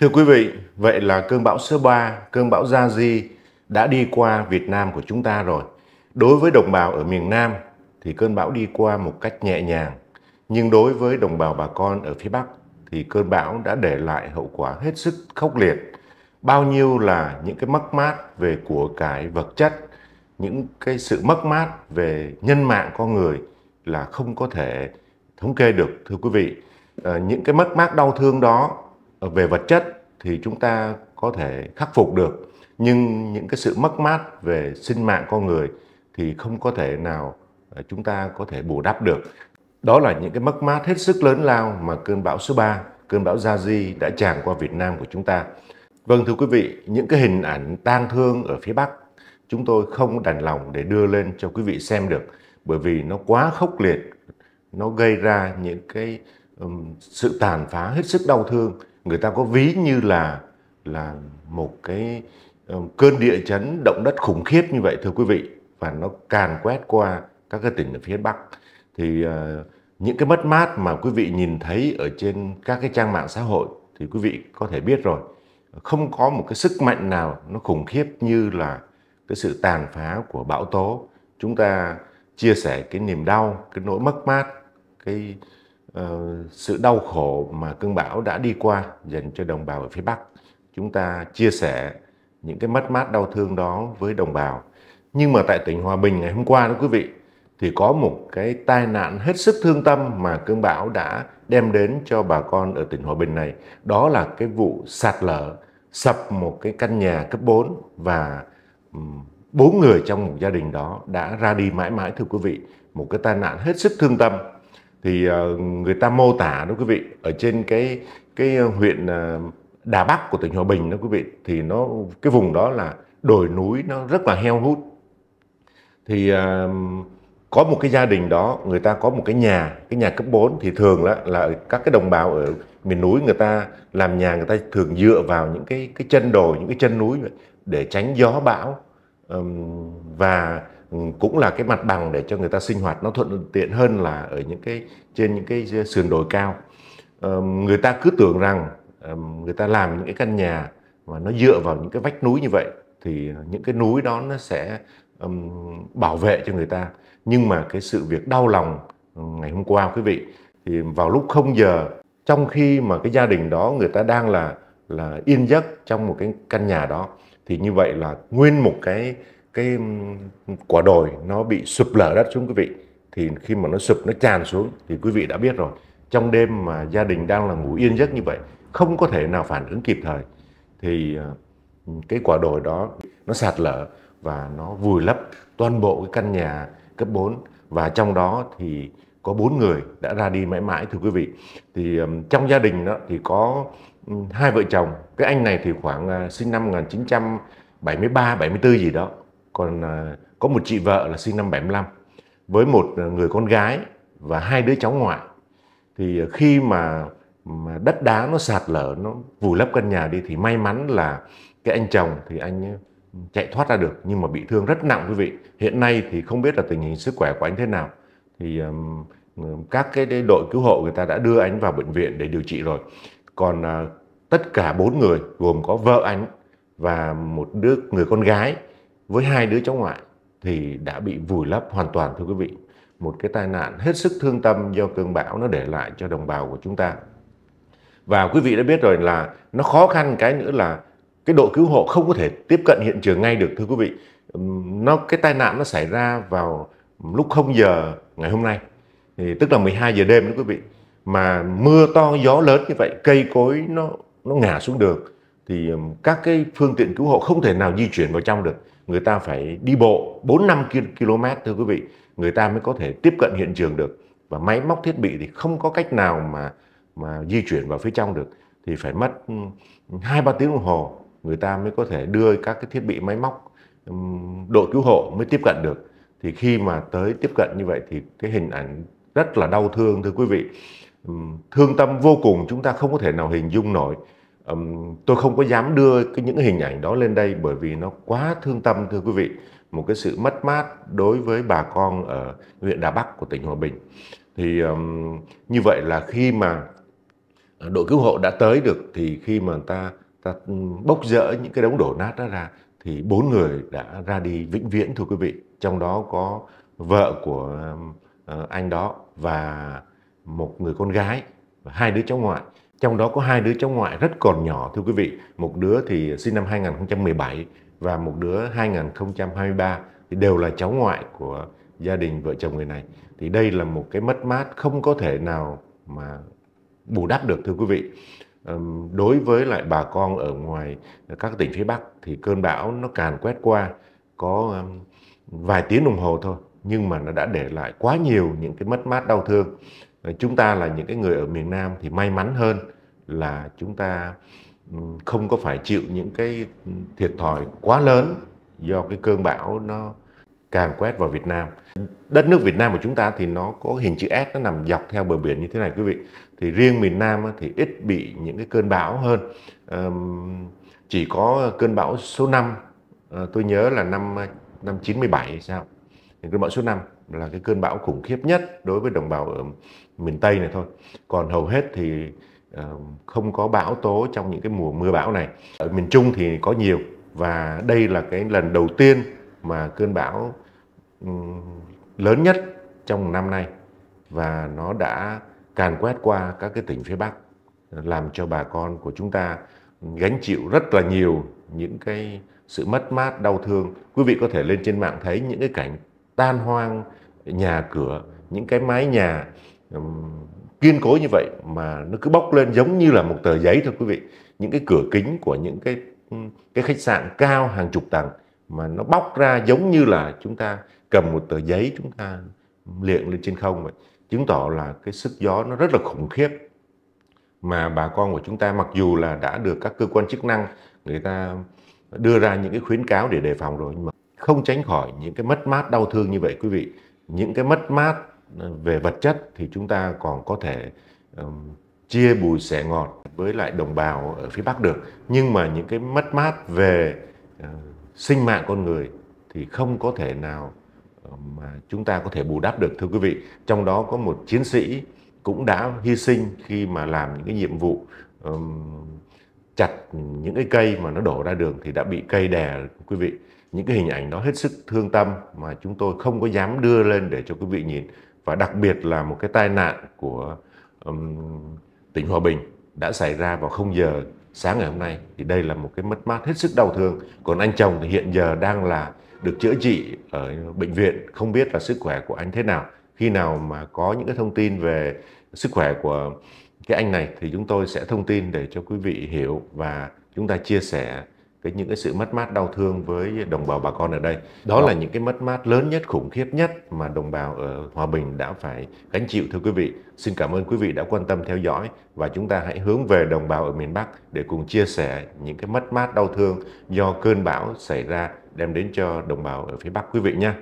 Thưa quý vị, vậy là cơn bão số 3, cơn bão Gia Di đã đi qua Việt Nam của chúng ta rồi. Đối với đồng bào ở miền Nam thì cơn bão đi qua một cách nhẹ nhàng. Nhưng đối với đồng bào bà con ở phía Bắc thì cơn bão đã để lại hậu quả hết sức khốc liệt. Bao nhiêu là những cái mất mát về của cái vật chất, những cái sự mất mát về nhân mạng con người là không có thể thống kê được thưa quý vị. À, những cái mất mát đau thương đó về vật chất thì chúng ta có thể khắc phục được nhưng những cái sự mất mát về sinh mạng con người thì không có thể nào à, chúng ta có thể bù đắp được. Đó là những cái mất mát hết sức lớn lao mà cơn bão số 3, cơn bão Gia đã tràn qua Việt Nam của chúng ta. Vâng thưa quý vị, những cái hình ảnh tang thương ở phía Bắc chúng tôi không đành lòng để đưa lên cho quý vị xem được bởi vì nó quá khốc liệt, nó gây ra những cái um, sự tàn phá hết sức đau thương người ta có ví như là là một cái ờ, cơn địa chấn động đất khủng khiếp như vậy thưa quý vị và nó càn quét qua các cái tỉnh ở phía bắc thì uh, những cái mất mát mà quý vị nhìn thấy ở trên các cái trang mạng xã hội thì quý vị có thể biết rồi không có một cái sức mạnh nào nó khủng khiếp như là cái sự tàn phá của bão tố chúng ta chia sẻ cái niềm đau cái nỗi mất mát cái Ờ, sự đau khổ mà cơn bão đã đi qua dành cho đồng bào ở phía Bắc. Chúng ta chia sẻ những cái mất mát đau thương đó với đồng bào. Nhưng mà tại tỉnh Hòa Bình ngày hôm qua đó quý vị, thì có một cái tai nạn hết sức thương tâm mà cơn bão đã đem đến cho bà con ở tỉnh Hòa Bình này. Đó là cái vụ sạt lở sập một cái căn nhà cấp 4 và bốn người trong một gia đình đó đã ra đi mãi mãi thưa quý vị. Một cái tai nạn hết sức thương tâm thì ờ, người ta mô tả đó quý vị ở trên cái cái ờ, huyện ờ, Đà Bắc của tỉnh Hòa Bình đó quý vị thì nó cái vùng đó là đồi núi nó rất là heo hút thì có một cái gia đình đó người ta có một cái nhà cái nhà cấp 4 thì thường là, là các cái đồng bào ở miền núi người ta làm nhà người ta thường dựa vào những cái cái chân đồi những cái chân núi để tránh gió bão và cũng là cái mặt bằng để cho người ta sinh hoạt nó thuận tiện hơn là ở những cái trên những cái sườn đồi cao người ta cứ tưởng rằng người ta làm những cái căn nhà mà nó dựa vào những cái vách núi như vậy thì những cái núi đó nó sẽ bảo vệ cho người ta nhưng mà cái sự việc đau lòng ngày hôm qua quý vị thì vào lúc không giờ trong khi mà cái gia đình đó người ta đang là là yên giấc trong một cái căn nhà đó thì như vậy là nguyên một cái cái quả đồi nó bị sụp lở đất xuống quý vị thì khi mà nó sụp nó tràn xuống thì quý vị đã biết rồi trong đêm mà gia đình đang là ngủ yên giấc như vậy không có thể nào phản ứng kịp thời thì ờ, cái quả đồi đó nó sạt lở và nó vùi lấp toàn bộ cái căn nhà cấp 4 và trong đó thì có bốn người đã ra đi mãi mãi thưa quý vị thì ờ, trong gia đình đó thì có ừ, hai vợ chồng cái anh này thì khoảng ờ, sinh năm 1973 74 gì đó còn à, có một chị vợ là sinh năm 75 với một à, người con gái và hai đứa cháu ngoại thì à, khi mà, mà đất đá nó sạt lở nó vùi lấp căn nhà đi thì may mắn là cái anh chồng thì anh chạy thoát ra được nhưng mà bị thương rất nặng quý vị hiện nay thì không biết là tình hình sức khỏe của anh thế nào thì um, các cái đội cứu hộ người ta đã đưa anh vào bệnh viện để điều trị rồi còn uh, tất cả bốn người gồm có vợ anh và một đứa người con gái với hai đứa cháu ngoại thì đã bị vùi lấp hoàn toàn thưa quý vị một cái tai nạn hết sức thương tâm do cơn bão nó để lại cho đồng bào của chúng ta và quý vị đã biết rồi là nó khó khăn cái nữa là cái đội cứu hộ không có thể tiếp cận hiện trường ngay được thưa quý vị nó cái tai nạn nó xảy ra vào lúc 0 giờ ngày hôm nay thì tức là 12 giờ đêm đó quý vị mà mưa to gió lớn như vậy cây cối nó nó ngả xuống được thì các cái phương tiện cứu hộ không thể nào di chuyển vào trong được người ta phải đi bộ 4 5 km thưa quý vị, người ta mới có thể tiếp cận hiện trường được và máy móc thiết bị thì không có cách nào mà mà di chuyển vào phía trong được thì phải mất 2 3 tiếng đồng hồ người ta mới có thể đưa các cái thiết bị máy móc đội cứu hộ mới tiếp cận được. Thì khi mà tới tiếp cận như vậy thì cái hình ảnh rất là đau thương thưa quý vị. Thương tâm vô cùng chúng ta không có thể nào hình dung nổi um, tôi không có dám đưa cái những hình ảnh đó lên đây bởi vì nó quá thương tâm thưa quý vị một cái sự mất mát đối với bà con ở huyện Đà Bắc của tỉnh Hòa Bình thì um, như vậy là khi mà đội cứu hộ đã tới được thì khi mà ta ta bốc rỡ những cái đống đổ nát đó ra thì bốn người đã ra đi vĩnh viễn thưa quý vị trong đó có vợ của ờ, anh đó và một người con gái và hai đứa cháu ngoại trong đó có hai đứa cháu ngoại rất còn nhỏ thưa quý vị một đứa thì sinh năm 2017 và một đứa 2023 thì đều là cháu ngoại của gia đình vợ chồng người này thì đây là một cái mất mát không có thể nào mà bù đắp được thưa quý vị đối với lại bà con ở ngoài các tỉnh phía Bắc thì cơn bão nó càn quét qua có vài tiếng đồng hồ thôi nhưng mà nó đã để lại quá nhiều những cái mất mát đau thương Ờ, chúng ta là những cái người ở miền Nam thì may mắn hơn là chúng ta ừ, không có phải chịu những cái thiệt thòi quá lớn do cái cơn bão nó càn quét vào Việt Nam. Đất nước Việt Nam của chúng ta thì nó có hình chữ S nó nằm dọc theo bờ biển như thế này quý vị. Thì riêng miền Nam thì ít bị những cái cơn bão hơn. Chỉ có cơn bão số 5 ờ, tôi nhớ là năm năm 97 hay sao cơn bão số 5 là cái cơn bão khủng khiếp nhất đối với đồng bào ở miền Tây này thôi. Còn hầu hết thì ờ, không có bão tố trong những cái mùa mưa bão này. Ở miền Trung thì có nhiều và đây là cái lần đầu tiên mà cơn bão lớn nhất trong năm nay và nó đã càn quét qua các cái tỉnh phía Bắc làm cho bà con của chúng ta gánh chịu rất là nhiều những cái sự mất mát đau thương quý vị có thể lên trên mạng thấy những cái cảnh tan hoang nhà cửa những cái mái nhà um, kiên cố như vậy mà nó cứ bốc lên giống như là một tờ giấy thôi quý vị những cái cửa kính của những cái cái khách sạn cao hàng chục tầng mà nó bóc ra giống như là chúng ta cầm một tờ giấy chúng ta liệng lên trên không vậy chứng tỏ là cái sức gió nó rất là khủng khiếp mà bà con của chúng ta mặc dù là đã được các cơ quan chức năng người ta đưa ra những cái khuyến cáo để đề phòng rồi nhưng mà không tránh khỏi những cái mất mát đau thương như vậy quý vị những cái mất mát về vật chất thì chúng ta còn có thể um, chia bùi sẻ ngọt với lại đồng bào ở phía bắc được nhưng mà những cái mất mát về uh, sinh mạng con người thì không có thể nào ờ, mà chúng ta có thể bù đắp được thưa quý vị trong đó có một chiến sĩ cũng đã hy sinh khi mà làm những cái nhiệm vụ um, chặt những cái cây mà nó đổ ra đường thì đã bị cây đè quý vị những cái hình ảnh đó hết sức thương tâm mà chúng tôi không có dám đưa lên để cho quý vị nhìn và đặc biệt là một cái tai nạn của um, tỉnh Hòa Bình đã xảy ra vào 0 giờ sáng ngày hôm nay thì đây là một cái mất mát hết sức đau thương còn anh chồng thì hiện giờ đang là được chữa trị ở bệnh viện không biết là sức khỏe của anh thế nào khi nào mà có những cái thông tin về sức khỏe của cái anh này thì chúng tôi sẽ thông tin để cho quý vị hiểu và chúng ta chia sẻ cái những cái sự mất mát đau thương với đồng bào bà con ở đây đó, đó là những cái mất mát lớn nhất khủng khiếp nhất mà đồng bào ở hòa bình đã phải gánh chịu thưa quý vị xin cảm ơn quý vị đã quan tâm theo dõi và chúng ta hãy hướng về đồng bào ở miền bắc để cùng chia sẻ những cái mất mát đau thương do cơn bão xảy ra đem đến cho đồng bào ở phía bắc quý vị nhé